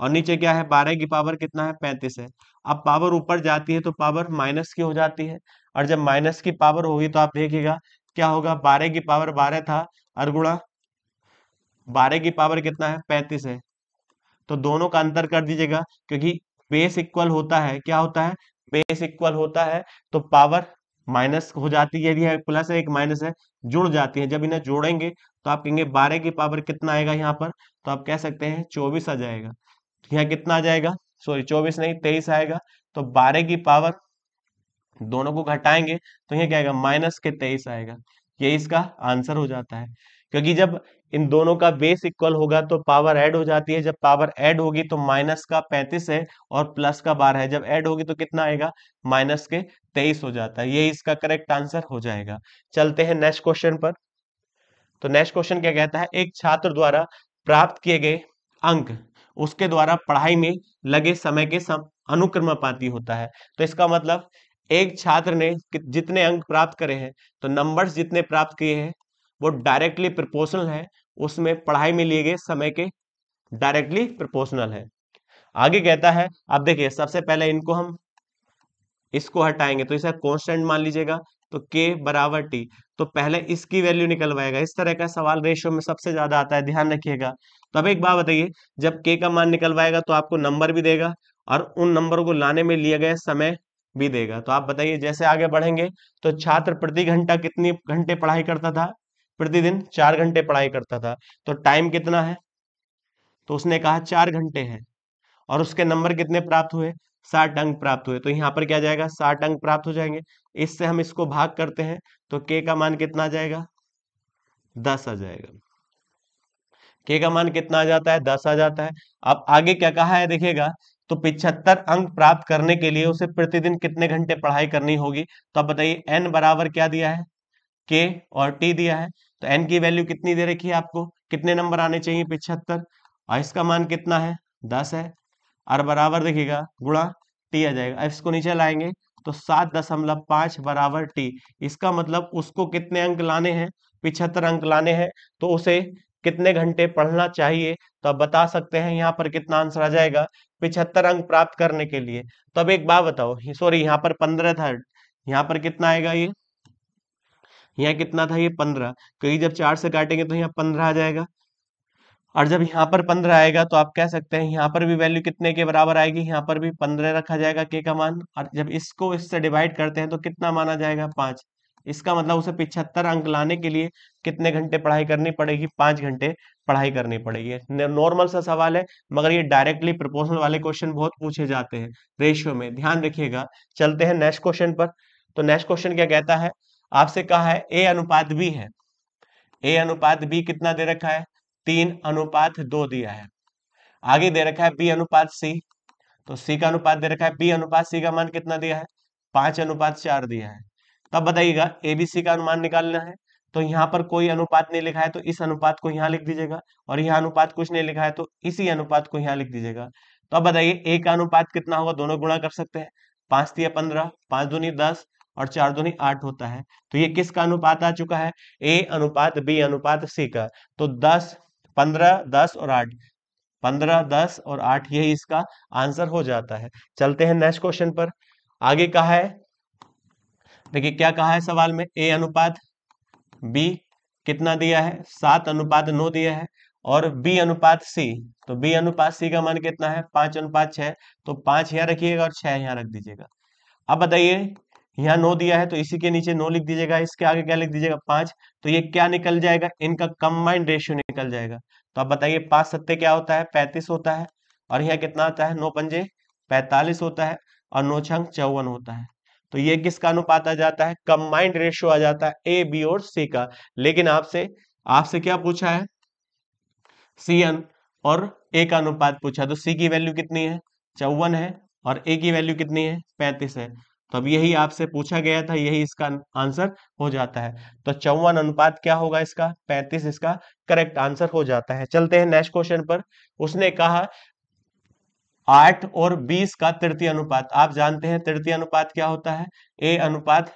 Speaker 1: और नीचे क्या है बारह की पावर कितना है पैंतीस है अब पावर ऊपर जाती है तो पावर माइनस की हो जाती है और जब माइनस की पावर होगी तो आप देखिएगा क्या होगा बारह की पावर बारह था और गुणा बारह की पावर कितना है पैंतीस है तो दोनों का अंतर कर दीजिएगा क्योंकि बेस इक्वल होता है क्या होता है बेस इक्वल होता है तो पावर माइनस हो जाती है यदि प्लस है एक माइनस है जुड़ जाती है जब इन्हें जोड़ेंगे तो आप कहेंगे बारह की पावर कितना आएगा यहाँ पर तो आप कह सकते हैं चौबीस आ जाएगा यहाँ कितना आ जाएगा सॉरी चौबीस नहीं तेईस आएगा तो बारह की पावर दोनों को घटाएंगे तो यह क्या आएगा माइनस के तेईस आएगा ये इसका आंसर हो जाता है क्योंकि जब इन दोनों का बेस इक्वल होगा तो पावर ऐड हो जाती है जब पावर ऐड होगी तो माइनस का पैंतीस है और प्लस का बारह है जब ऐड होगी तो कितना आएगा माइनस के तेईस हो जाता है ये इसका करेक्ट आंसर हो जाएगा चलते हैं नेक्स्ट क्वेश्चन पर तो नेक्स्ट क्वेश्चन क्या कहता है एक छात्र द्वारा प्राप्त किए गए अंक उसके द्वारा पढ़ाई में लगे समय के सम, अनुक्रम होता है तो इसका मतलब एक छात्र ने जितने अंक प्राप्त करे हैं तो नंबर्स जितने प्राप्त किए हैं वो डायरेक्टली प्रपोर्शनल है उसमें पढ़ाई में लिए गए समय के डायरेक्टली प्रपोर्शनल है आगे कहता है अब देखिए सबसे पहले इनको हम इसको हटाएंगे तो इसे कॉन्स्टेंट मान लीजिएगा तो के बराबर टी तो पहले इसकी वैल्यू निकलवाएगा इस तरह का सवाल रेशियो में सबसे ज्यादा आता है ध्यान रखिएगा तो अब एक बात बताइए जब के का मान निकलवाएगा तो आपको नंबर भी देगा और उन नंबर को लाने में लिए गए समय भी देगा तो आप बताइए जैसे आगे बढ़ेंगे तो छात्र प्रति घंटा कितनी घंटे पढ़ाई करता था प्रतिदिन चार घंटे पढ़ाई करता था तो टाइम कितना है तो उसने कहा चार घंटे है और उसके नंबर कितने प्राप्त हुए साठ अंक प्राप्त हुए तो यहाँ पर क्या जाएगा साठ अंक प्राप्त हो जाएंगे इससे हम इसको भाग करते हैं तो के का मान कितना जाएगा दस आ जाएगा के का मान कितना आ जाता है दस आ जाता है अब आगे क्या कहा है देखिएगा तो पिछहत्तर अंक प्राप्त करने के लिए उसे प्रतिदिन कितने घंटे पढ़ाई करनी होगी तो आप बताइए एन बराबर क्या दिया है के और टी दिया है तो एन की वैल्यू कितनी दे रखी है आपको कितने नंबर आने चाहिए पिछहत्तर और इसका मान कितना है दस है और बराबर देखिएगा गुणा टी आ जाएगा एफ को नीचे लाएंगे तो सात दशमलव पांच बराबर टी इसका मतलब उसको कितने अंक लाने हैं पिछहत्तर अंक लाने हैं तो उसे कितने घंटे पढ़ना चाहिए तो आप बता सकते हैं यहाँ पर कितना आंसर आ जाएगा पिछहत्तर अंक प्राप्त करने के लिए तो अब एक बात बताओ सॉरी यहाँ पर पंद्रह था यहाँ पर कितना आएगा ये यहाँ कितना था ये पंद्रह कई तो जब चार से काटेंगे तो यहाँ पंद्रह आ जाएगा और जब यहाँ पर पंद्रह आएगा तो आप कह सकते हैं यहाँ पर भी वैल्यू कितने के बराबर आएगी यहाँ पर भी पंद्रह रखा जाएगा के का मान और जब इसको इससे डिवाइड करते हैं तो कितना माना जाएगा पांच इसका मतलब उसे पिछहत्तर अंक लाने के लिए कितने घंटे पढ़ाई करनी पड़ेगी पांच घंटे पढ़ाई करनी पड़ेगी नॉर्मल सा सवाल है मगर ये डायरेक्टली प्रपोजल वाले क्वेश्चन बहुत पूछे जाते हैं रेशियो में ध्यान रखिएगा चलते हैं नेक्स्ट क्वेश्चन पर तो नेक्स्ट क्वेश्चन क्या कहता है आपसे कहा है ए अनुपात बी है ए अनुपात बी कितना दे रखा है तीन अनुपात दो दिया है आगे दे रखा है बी अनुपात सी तो सी का अनुपात दे रखा है बी अनुपात सी का मान कितना दिया है पांच अनुपात चार दिया है तब बताइएगा एबीसी का अनुमान निकालना है तो यहाँ पर कोई अनुपात नहीं लिखा है तो इस अनुपात को यहाँ लिख दीजिएगा और यहाँ अनुपात कुछ नहीं लिखा है तो इसी अनुपात को यहाँ लिख दीजिएगा तो अब बताइए ए का अनुपात कितना होगा दोनों गुणा कर सकते हैं पांच दिया पंद्रह पांच दूनी दस और चार दूनी आठ होता है तो ये किसका अनुपात आ चुका है ए अनुपात बी अनुपात सी का तो दस पंद्रह दस और आठ पंद्रह दस और आठ यही इसका आंसर हो जाता है चलते हैं नेक्स्ट क्वेश्चन पर आगे कहा है देखिए क्या कहा है सवाल में ए अनुपात बी कितना दिया है सात अनुपात नौ दिया है और बी अनुपात सी तो बी अनुपात सी का मान कितना है पांच अनुपात छह तो पांच यहाँ रखिएगा और छह यहाँ रख दीजिएगा अब बताइए यहाँ नो दिया है तो इसी के नीचे नो लिख दीजिएगा इसके आगे क्या लिख दीजिएगा पांच तो ये क्या निकल जाएगा इनका कंबाइंड रेशियो निकल जाएगा तो आप बताइए पांच सत्य क्या होता है पैंतीस होता है और यहाँ कितना आता है नौ पंजे पैतालीस होता है और नौ छंग चौवन होता है तो ये किसका अनुपात आ जाता है कंबाइंड रेशियो आ जाता है ए बी और सी का लेकिन आपसे आपसे क्या पूछा है सी एन और ए का अनुपात पूछा तो सी की वैल्यू कितनी है चौवन है और ए की वैल्यू कितनी है पैंतीस है तो अब यही आपसे पूछा गया था यही इसका आंसर हो जाता है तो चौवन अनुपात क्या होगा इसका पैंतीस इसका करेक्ट आंसर हो जाता है चलते हैं नेक्स्ट क्वेश्चन पर उसने कहा आठ और बीस का तृतीय अनुपात आप जानते हैं तृतीय अनुपात क्या होता है ए अनुपात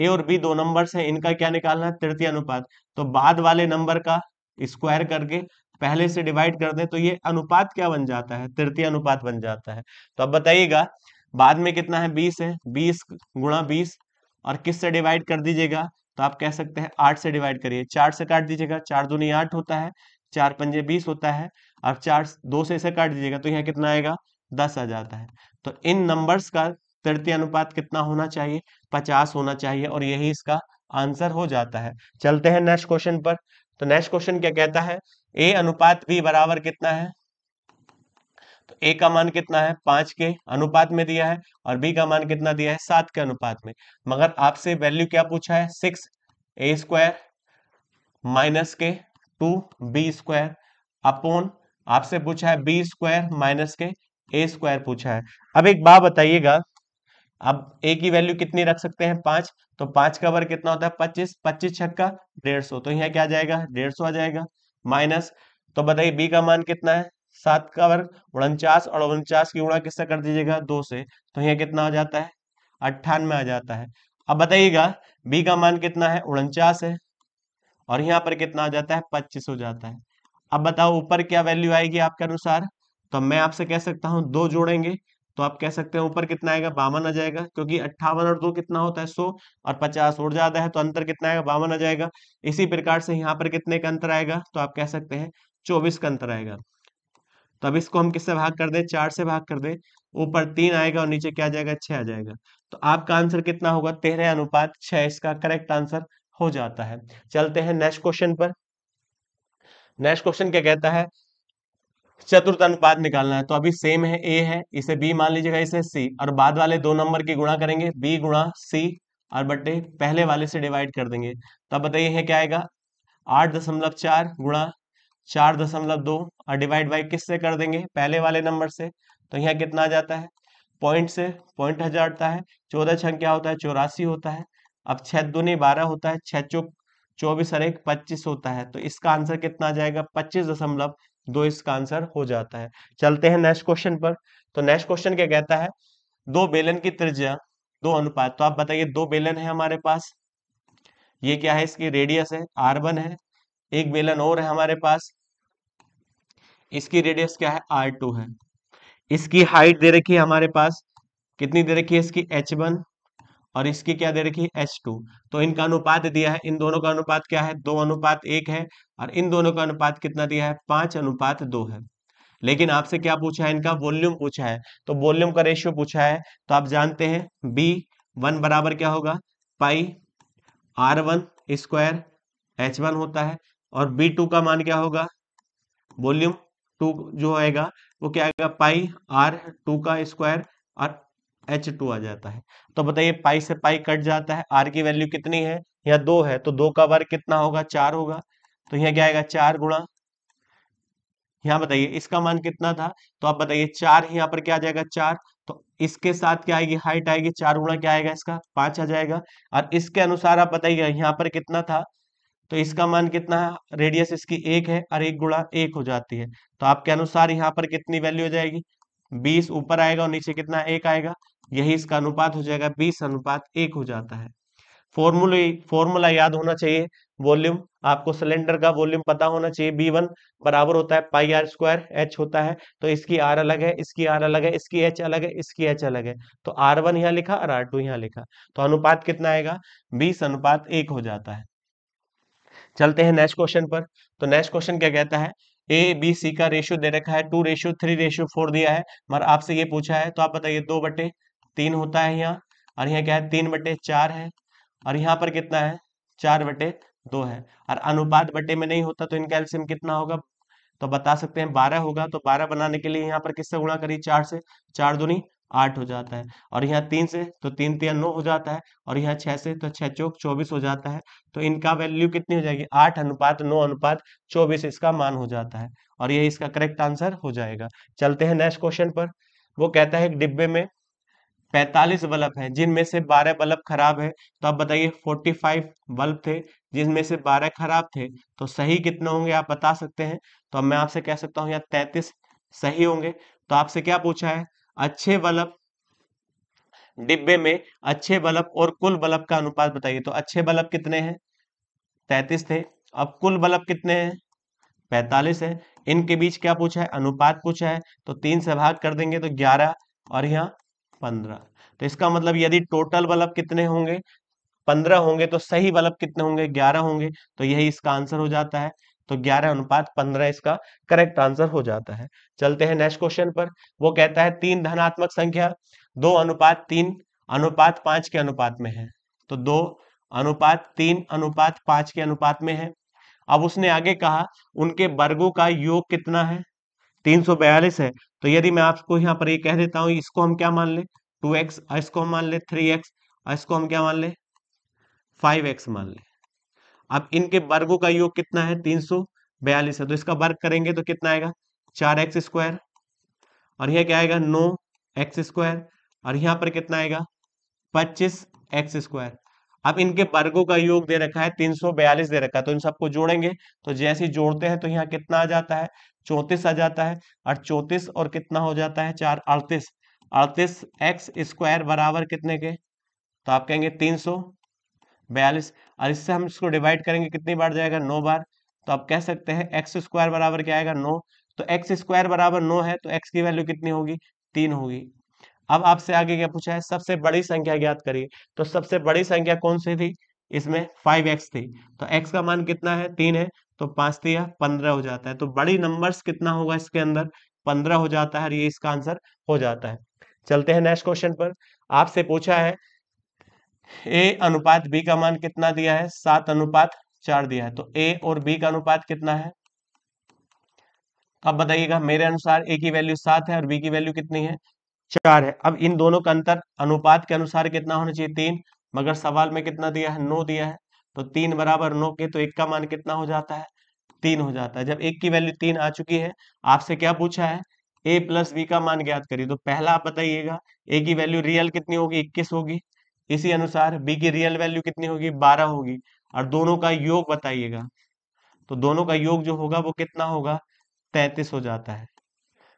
Speaker 1: ए और बी दो नंबर है इनका क्या निकालना है तृतीय अनुपात तो बाद वाले नंबर का स्क्वायर करके पहले से डिवाइड कर दें तो ये अनुपात क्या बन जाता है तृतीय अनुपात बन जाता है तो अब बताइएगा बाद में कितना है बीस है बीस गुणा बीस और किस से डिवाइड कर दीजिएगा तो आप कह सकते हैं आठ से डिवाइड करिए चार से काट दीजिएगा चार दूनी आठ होता है चार पंजे बीस होता है और चार दो से इसे काट दीजिएगा तो यहाँ कितना आएगा दस आ जाता है तो इन नंबर्स का तृतीय अनुपात कितना होना चाहिए पचास होना चाहिए और यही इसका आंसर हो जाता है चलते हैं नेक्स्ट क्वेश्चन पर तो नेक्स्ट क्वेश्चन क्या कहता है ए अनुपात बी बराबर कितना है ए का मान कितना है पांच के अनुपात में दिया है और बी का मान कितना दिया है सात के अनुपात में मगर आपसे वैल्यू क्या पूछा है सिक्स ए स्क्वायर माइनस के टू बी स्क्वायर अपोन आपसे पूछा है बी स्क्वायर माइनस के ए स्क्वायर पूछा है अब एक बात बताइएगा अब ए की वैल्यू कितनी रख सकते हैं पांच तो पांच का वर्ग कितना होता है पच्चीस पच्चीस छक्का डेढ़ सौ तो यहाँ क्या आ जाएगा डेढ़ सौ आ जाएगा माइनस तो बताइए बी का मान कितना है सात का वर्ग उनचास और उनचास की गुणा किससे कर दीजिएगा दो से तो यहाँ कितना आ जाता है अट्ठानवे आ जाता है अब बताइएगा बी का मान कितना है उनचास है और यहाँ पर कितना आ जाता है पच्चीस हो जाता है अब बताओ ऊपर क्या वैल्यू आएगी आपके अनुसार तो मैं आपसे कह सकता हूँ दो जोड़ेंगे तो आप कह सकते हैं ऊपर कितना आएगा बावन आ जाएगा क्योंकि अट्ठावन और दो कितना होता है सो और पचास और ज्यादा है तो अंतर कितना आएगा बावन आ जाएगा इसी प्रकार से यहाँ पर कितने का अंतर आएगा तो आप कह सकते हैं चौबीस का अंतर आएगा तो अब इसको हम किससे भाग कर दे चार से भाग कर दे ऊपर तीन आएगा और नीचे क्या जाएगा छह आ जाएगा तो आपका आंसर कितना होगा तेरह अनुपात छह इसका करेक्ट आंसर हो जाता है चलते हैं नेक्स्ट क्वेश्चन पर नेक्स्ट क्वेश्चन क्या कहता है चतुर्थ अनुपात निकालना है तो अभी सेम है ए है इसे बी मान लीजिएगा इसे सी और बाद वाले दो नंबर की गुणा करेंगे बी गुणा सी और बटे पहले वाले से डिवाइड कर देंगे तब बताइए क्या आएगा आठ दशमलव चार गुणा चार दशमलव दो और डिवाइड बाई किस से कर देंगे पहले वाले नंबर से तो यहाँ कितना आ जाता है पॉइंट से पॉइंट हजारता है चौदह छंग क्या होता है चौरासी होता है अब छह दुनी बारह होता है छह चौक चौबीस और एक पच्चीस होता है तो इसका आंसर कितना आ जाएगा पच्चीस दशमलव दो इसका आंसर हो जाता है चलते हैं नेक्स्ट क्वेश्चन पर तो नेक्स्ट क्वेश्चन क्या कहता है दो बेलन की त्रिज्या दो अनुपात तो आप बताइए दो बेलन है हमारे पास ये क्या है इसकी रेडियस है आर है एक बेलन और है हमारे पास इसकी रेडियस क्या है आर टू है इसकी हाइट दे रखी है हमारे पास कितनी दे रखी है इसकी एच वन और इसकी क्या दे रखी है एच टू तो इनका अनुपात दिया है इन दोनों का अनुपात क्या है दो अनुपात एक है और इन दोनों का अनुपात कितना दिया है पांच अनुपात दो है लेकिन आपसे क्या पूछा है इनका वॉल्यूम पूछा है तो वॉल्यूम का रेशियो पूछा है तो आप जानते हैं बी वन बराबर क्या होगा pi R one square H one होता है और बी टू का मान क्या होगा वॉल्यूम टू जो आएगा वो क्या आएगा पाई आर टू का स्क्वायर और एच टू आ जाता है तो बताइए पाई से पाई कट जाता है आर की वैल्यू कितनी है यहाँ दो है तो दो का वर्ग कितना होगा चार होगा तो यहाँ क्या आएगा चार गुणा यहाँ बताइए इसका मान कितना था तो आप बताइए चार यहाँ पर क्या आ जाएगा चार तो इसके साथ क्या आएगी हाइट आएगी चार गुणा क्या आएगा इसका पांच आ जाएगा और इसके अनुसार आप बताइए यहाँ पर कितना था तो इसका मान कितना है रेडियस इसकी एक है और एक गुणा एक हो जाती है तो आपके अनुसार यहाँ पर कितनी वैल्यू हो जाएगी बीस ऊपर आएगा और नीचे कितना एक आएगा यही इसका अनुपात हो जाएगा बीस अनुपात एक हो जाता है फॉर्मूले फॉर्मूला याद होना चाहिए वॉल्यूम आपको सिलेंडर का वॉल्यूम पता होना चाहिए बी वन बराबर होता है पाई आर स्क्वायर एच होता है तो इसकी आर अलग है इसकी आर अलग है इसकी एच अलग है इसकी एच अलग है तो आर वन यहाँ लिखा और आर टू यहाँ लिखा तो अनुपात कितना आएगा बीस अनुपात एक हो जाता है चलते हैं नेक्स्ट क्वेश्चन पर तो नेक्स्ट क्वेश्चन क्या कहता है ए बी सी का रेशियो दे रखा है two ratio three ratio four दिया है मगर आपसे ये पूछा है तो आप बताइए दो बटे तीन होता है यहाँ और यहाँ क्या है तीन बटे चार है और यहाँ पर कितना है चार बटे दो है और अनुपात बटे में नहीं होता तो इनका एल्सियम कितना होगा तो बता सकते हैं बारह होगा तो बारह बनाने के लिए यहाँ पर किससे गुणा करिए चार से चार दुनी आठ हो जाता है और यहाँ तीन से तो तीन तीन नौ हो जाता है और यहाँ छह से तो छह चौक चौबीस हो जाता है तो इनका वैल्यू कितनी हो जाएगी आठ अनुपात नौ अनुपात चौबीस इसका मान हो जाता है और ये इसका करेक्ट आंसर हो जाएगा चलते हैं नेक्स्ट क्वेश्चन पर वो कहता है डिब्बे में पैतालीस बल्ब हैं जिनमें से बारह बल्ब खराब है तो आप बताइए फोर्टी फाइव बल्ब थे जिनमें से बारह खराब थे तो सही कितने होंगे आप बता सकते हैं तो अब मैं आपसे कह सकता हूं यहाँ तैतीस सही होंगे तो आपसे क्या पूछा है अच्छे बल्ब डिब्बे में अच्छे बल्ब और कुल बल्ब का अनुपात बताइए तो अच्छे बल्ब कितने हैं तैतीस थे अब कुल बल्ब कितने हैं पैतालीस है इनके बीच क्या पूछा है अनुपात पूछा है तो तीन से भाग कर देंगे तो ग्यारह और यहाँ पंद्रह तो इसका मतलब यदि टोटल बल्ब कितने होंगे पंद्रह होंगे तो सही बल्ब कितने होंगे ग्यारह होंगे तो यही इसका आंसर हो जाता है तो 11 अनुपात 15 इसका करेक्ट आंसर हो जाता है चलते हैं नेक्स्ट क्वेश्चन पर वो कहता है तीन धनात्मक संख्या दो अनुपात तीन अनुपात पांच के अनुपात में है तो दो अनुपात तीन अनुपात पांच के अनुपात में है अब उसने आगे कहा उनके वर्गों का योग कितना है 342 है तो यदि मैं आपको यहाँ पर ये कह देता हूं इसको हम क्या मान ले एक्स इसको हम मान ले एक्स इसको हम क्या मान ले एक्स मान ले अब इनके वर्गों का योग कितना है तीन सौ बयालीस है तो इसका वर्ग करेंगे तो कितना आएगा चार एक्स स्क्वायर और यह क्या आएगा नौ एक्स स्क्वायर और यहाँ पर कितना आएगा पच्चीस एक्स स्क्वायर अब इनके वर्गों का योग दे रखा है तीन सौ बयालीस दे रखा है तो इन सबको जोड़ेंगे तो जैसे ही जोड़ते हैं तो यहाँ कितना आ जाता है चौंतीस आ जाता है और चौंतीस और कितना हो जाता है चार अड़तीस अड़तीस एक्स स्क्वायर बराबर कितने के तो आप कहेंगे तीन सौ बयालीस और इससे हम इसको डिवाइड करेंगे कितनी बार जाएगा नौ बार तो आप कह सकते हैं एक्स स्क्वायर बराबर क्या आएगा नौ तो एक्स स्क्वायर बराबर नौ है तो एक्स की वैल्यू कितनी होगी तीन होगी अब आपसे आगे क्या पूछा है सबसे बड़ी संख्या ज्ञात करिए तो सबसे बड़ी संख्या कौन सी थी इसमें फाइव एक्स थी तो एक्स का मान कितना है तीन है तो पांच थी पंद्रह हो जाता है तो बड़ी नंबर कितना होगा इसके अंदर पंद्रह हो जाता है और ये इसका आंसर हो जाता है चलते हैं नेक्स्ट क्वेश्चन पर आपसे पूछा है ए अनुपात बी का मान कितना दिया है सात अनुपात चार दिया है तो ए और बी का अनुपात कितना है अब बताइएगा मेरे अनुसार ए की वैल्यू सात है और बी की वैल्यू कितनी है चार है अब इन दोनों का अंतर अनुपात के अनुसार कितना होना चाहिए तीन मगर सवाल में कितना दिया है नौ दिया है तो तीन बराबर नौ के तो एक का मान कितना हो जाता है तीन हो जाता है जब एक की वैल्यू तीन आ चुकी है आपसे क्या पूछा है ए प्लस बी का मान ज्ञात करिए तो पहला आप बताइएगा ए की वैल्यू रियल कितनी होगी इक्कीस होगी इसी अनुसार बी की रियल वैल्यू कितनी होगी बारह होगी और दोनों का योग बताइएगा तो दोनों का योग जो होगा वो कितना होगा तैतीस हो जाता है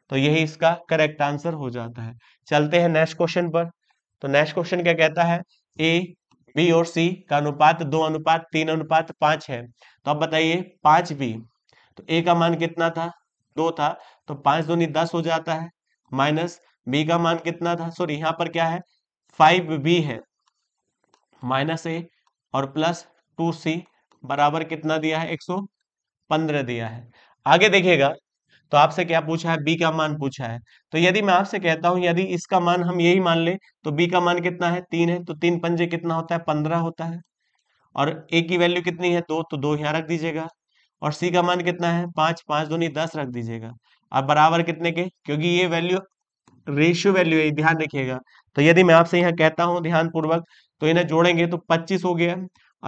Speaker 1: तो यही इसका करेक्ट आंसर हो जाता है चलते हैं नेक्स्ट क्वेश्चन पर तो नेक्स्ट क्वेश्चन क्या कहता है ए बी और सी का अनुपात दो अनुपात तीन अनुपात पांच है तो अब बताइए पांच बी तो ए का मान कितना था दो था तो पांच दूनी दस हो जाता है माइनस बी का मान कितना था सॉरी यहाँ पर क्या है फाइव बी है माइनस ए और प्लस टू सी बराबर कितना दिया है एक सौ पंद्रह दिया है आगे देखिएगा तो आपसे क्या पूछा है बी का मान पूछा है तो यदि मैं आपसे कहता हूं यदि इसका मान हम यही मान ले तो बी का मान कितना है तीन है तो तीन पंजे कितना होता है पंद्रह होता है और ए की वैल्यू कितनी है दो तो दो यहाँ रख दीजिएगा और सी का मान कितना है पांच पांच दो नहीं दस रख दीजिएगा अब बराबर कितने के क्योंकि ये वैल्यू रेशियो वैल्यू है ध्यान रखिएगा तो यदि मैं आपसे यहाँ कहता हूँ ध्यानपूर्वक तो इन्हें जोड़ेंगे तो पच्चीस हो गया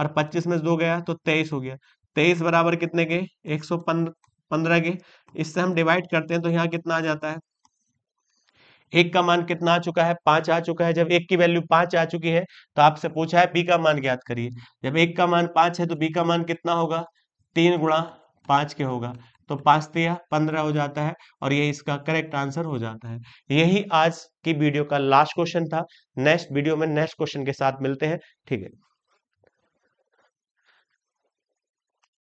Speaker 1: और पच्चीस में दो गया तो तेईस हो गया तेईस बराबर कितने के एक सौ पंद्रह के इससे हम डिवाइड करते हैं तो यहाँ कितना आ जाता है एक का मान कितना आ चुका है पांच आ चुका है जब एक की वैल्यू पांच आ चुकी है तो आपसे पूछा है बी का मान ज्ञात करिए जब एक का मान पांच है तो बी का मान कितना होगा तीन गुणा पांच के होगा तो पाँच दिया पंद्रह हो जाता है और ये इसका करेक्ट आंसर हो जाता है यही आज की वीडियो का लास्ट क्वेश्चन था नेक्स्ट वीडियो में नेक्स्ट क्वेश्चन के साथ मिलते हैं ठीक है